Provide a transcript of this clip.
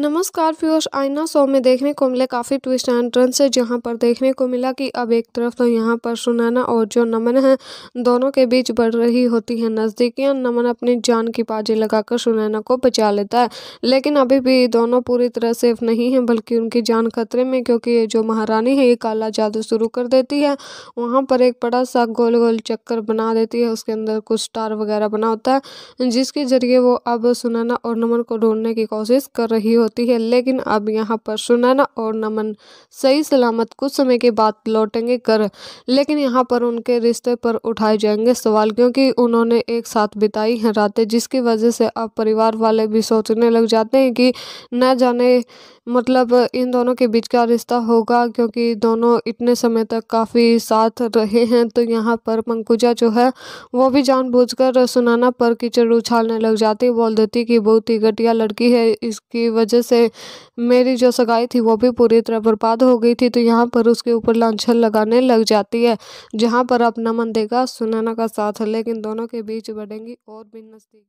नमस्कार फ्यूर्स आईना शो में देखने को मिले काफ़ी ट्विस्ट एंड टर्न से जहाँ पर देखने को मिला कि अब एक तरफ तो यहाँ पर सुनैना और जो नमन है दोनों के बीच बढ़ रही होती है नज़दीकियां नमन अपनी जान की बाजी लगाकर सुनैना को बचा लेता है लेकिन अभी भी दोनों पूरी तरह सेफ नहीं हैं बल्कि उनकी जान खतरे में क्योंकि ये जो महारानी है ये काला जादू शुरू कर देती है वहाँ पर एक बड़ा सा गोल गोल चक्कर बना देती है उसके अंदर कुछ स्टार वगैरह बना होता है जिसके ज़रिए वो अब सुनैना और नमन को ढूंढने की कोशिश कर रही होती होती है लेकिन अब यहाँ पर सुनैना और नमन सही सलामत कुछ समय के बाद लौटेंगे कर लेकिन यहाँ पर उनके रिश्ते पर उठाए जाएंगे सवाल क्योंकि उन्होंने एक साथ बिताई है रातें जिसकी वजह से अब परिवार वाले भी सोचने लग जाते हैं कि न जाने मतलब इन दोनों के बीच का रिश्ता होगा क्योंकि दोनों इतने समय तक काफ़ी साथ रहे हैं तो यहाँ पर पंकुजा जो है वो भी जानबूझकर सुनाना पर कीचड़ उछालने लग जाती बोल देती कि बहुत ही घटिया लड़की है इसकी वजह वजह से मेरी जो सगाई थी वो भी पूरी तरह बर्बाद हो गई थी तो यहाँ पर उसके ऊपर लाछन लगाने लग जाती है जहाँ पर अपना मन देगा सुनैना का साथ लेकिन दोनों के बीच बढ़ेंगी और भी नजदीक